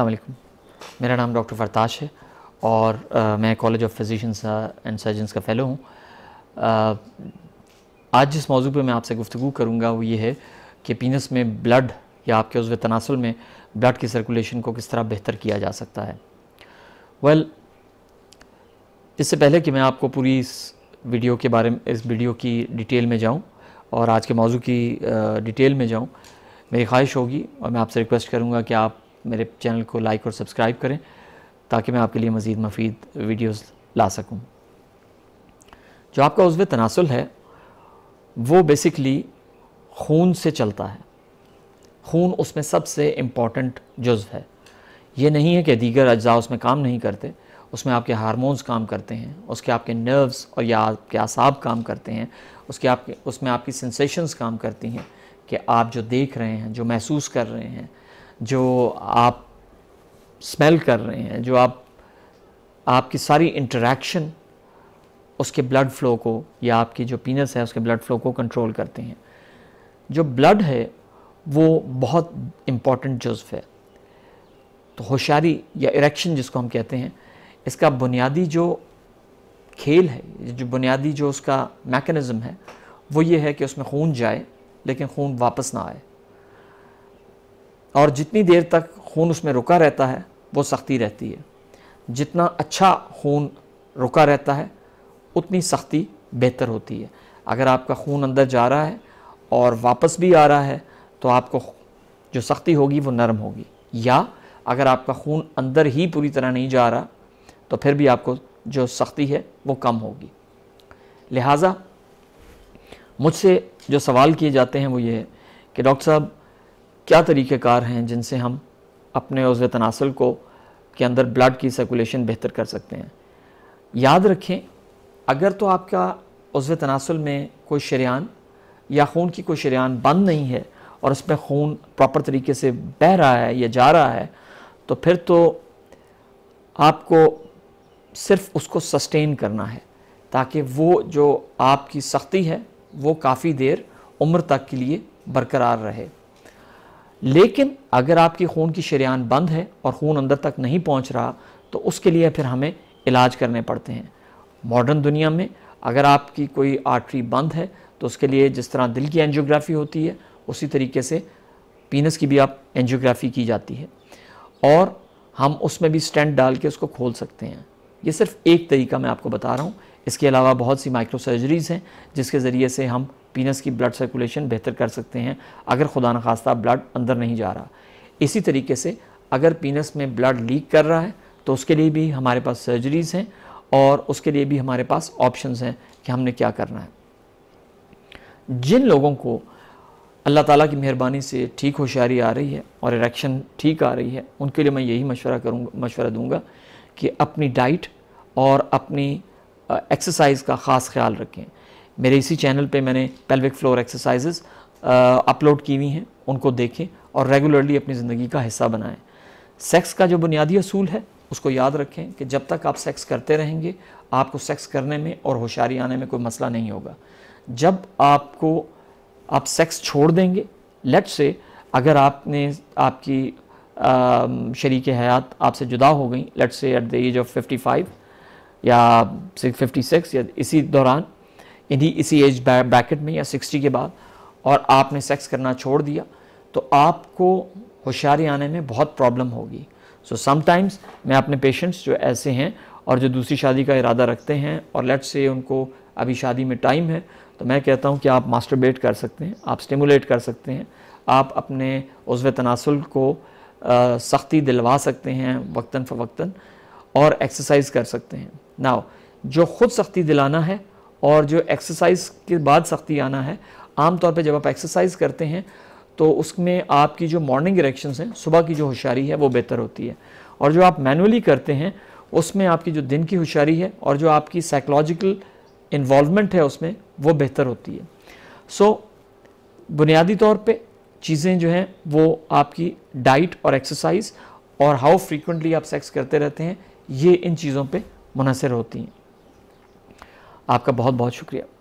अलैक्म मेरा नाम डॉक्टर फरताश है और आ, मैं college of physicians and surgeons का फ़ेलो हूँ आज जिस मौजू पे मैं आपसे गुफ्तु करूँगा वो ये है कि पीनस में ब्लड या आपके उस तनासल में ब्लड की सर्कुलेशन को किस तरह बेहतर किया जा सकता है वेल well, इससे पहले कि मैं आपको पूरी इस वीडियो के बारे में इस वीडियो की डिटेल में जाऊँ और आज के मौजू की डिटेल में जाऊँ मेरी ख्वाहिश होगी और मैं आपसे रिक्वेस्ट करूँगा कि आप मेरे चैनल को लाइक और सब्सक्राइब करें ताकि मैं आपके लिए मज़ीद मफीद वीडियोस ला सकूं। जो आपका उसव तनासल है वो बेसिकली खून से चलता है खून उसमें सबसे इम्पॉर्टेंट जज्व है ये नहीं है कि दीगर अज्जा उसमें काम नहीं करते उसमें आपके हारमोन्स काम करते हैं उसके आपके नर्व्स और या आपके असाब काम करते हैं उसके आपके उसमें आपकी सेंसेशंस काम करती हैं कि आप जो देख रहे हैं जो महसूस कर रहे हैं जो आप स्मेल कर रहे हैं जो आप आपकी सारी इंटरेक्शन उसके ब्लड फ्लो को या आपकी जो पीनस है उसके ब्लड फ्लो को कंट्रोल करते हैं जो ब्लड है वो बहुत इम्पॉर्टेंट जुज्व है तो होशियारी या इरेक्शन जिसको हम कहते हैं इसका बुनियादी जो खेल है जो बुनियादी जो उसका मैकेनिज़्म है वो ये है कि उसमें खून जाए लेकिन खून वापस ना आए और जितनी देर तक खून उसमें रुका रहता है वो सख्ती रहती है जितना अच्छा खून रुका रहता है उतनी सख्ती बेहतर होती है अगर आपका खून अंदर जा रहा है और वापस भी आ रहा है तो आपको जो सख्ती होगी वो नरम होगी या अगर आपका खून अंदर ही पूरी तरह नहीं जा रहा तो फिर भी आपको जो सख्ती है वो कम होगी लिहाजा मुझसे जो सवाल किए जाते हैं वो ये है कि डॉक्टर साहब क्या तरीक़ेकार हैं जिनसे हम अपने उज तनासल को के अंदर ब्लड की सर्कुलेशन बेहतर कर सकते हैं याद रखें अगर तो आपका उज़व तनासल में कोई शरियान या खून की कोई शरियान बंद नहीं है और उसमें खून प्रॉपर तरीके से बह रहा है या जा रहा है तो फिर तो आपको सिर्फ उसको सस्टेन करना है ताकि वो जो आपकी सख्ती है वो काफ़ी देर उम्र तक के लिए बरकरार रहे लेकिन अगर आपकी खून की शरियान बंद है और खून अंदर तक नहीं पहुंच रहा तो उसके लिए फिर हमें इलाज करने पड़ते हैं मॉडर्न दुनिया में अगर आपकी कोई आर्टरी बंद है तो उसके लिए जिस तरह दिल की एंजियोग्राफी होती है उसी तरीके से पीनस की भी आप एंजियोग्राफी की जाती है और हम उसमें भी स्टेंट डाल के उसको खोल सकते हैं ये सिर्फ एक तरीका मैं आपको बता रहा हूँ इसके अलावा बहुत सी माइक्रो सर्जरीज़ हैं जिसके ज़रिए से हम पीनस की ब्लड सर्कुलेशन बेहतर कर सकते हैं अगर खुदा न खास्ता ब्लड अंदर नहीं जा रहा इसी तरीके से अगर पीनस में ब्लड लीक कर रहा है तो उसके लिए भी हमारे पास सर्जरीज़ हैं और उसके लिए भी हमारे पास ऑप्शंस हैं कि हमने क्या करना है जिन लोगों को अल्लाह ताला की मेहरबानी से ठीक होशियारी आ रही है और इरेक्शन ठीक आ रही है उनके लिए मैं यही मशवरा करूँगा मशवरा दूँगा कि अपनी डाइट और अपनी एक्सरसाइज का ख़ास ख्याल रखें मेरे इसी चैनल पे मैंने पेल्विक फ्लोर एक्सरसाइजेस अपलोड की हुई हैं उनको देखें और रेगुलरली अपनी ज़िंदगी का हिस्सा बनाएं सेक्स का जो बुनियादी असूल है उसको याद रखें कि जब तक आप सेक्स करते रहेंगे आपको सेक्स करने में और होशियारी आने में कोई मसला नहीं होगा जब आपको आप सेक्स छोड़ देंगे लेट से अगर आपने आपकी um, शरीक हयात आपसे जुदा हो गई लेट से एट द एज ऑफ 55 या 56 या इसी दौरान इन्हीं इसी एज ब्रैकेट में या 60 के बाद और आपने सेक्स करना छोड़ दिया तो आपको होशियारी आने में बहुत प्रॉब्लम होगी सो so, समटाइम्स मैं अपने पेशेंट्स जो ऐसे हैं और जो दूसरी शादी का इरादा रखते हैं और लेट्स से उनको अभी शादी में टाइम है तो मैं कहता हूँ कि आप मास्टरबेट कर सकते हैं आप स्टिमुलेट कर सकते हैं आप अपने उज़व तनासल को सख्ती दिलवा सकते हैं वक्ता फ़वक्ता और एक्सरसाइज कर सकते हैं नाव जो ख़ुद सख्ती दिलाना है और जो एक्सरसाइज के बाद सख्ती आना है आमतौर पर जब आप एक्सरसाइज करते हैं तो उसमें आपकी जो मॉर्निंग इरेक्शन हैं सुबह की जो होशियारी है वो बेहतर होती है और जो आप मैनुअली करते हैं उसमें आपकी जो दिन की होशियारी है और जो आपकी साइकोलॉजिकल इन्वॉलमेंट है उसमें वो बेहतर होती है सो so, बुनियादी तौर पे चीज़ें जो हैं वो आपकी डाइट और एक्सरसाइज और हाउ फ्रीक्वेंटली आप सेक्स करते रहते हैं ये इन चीज़ों पे मुनसर होती हैं आपका बहुत बहुत शुक्रिया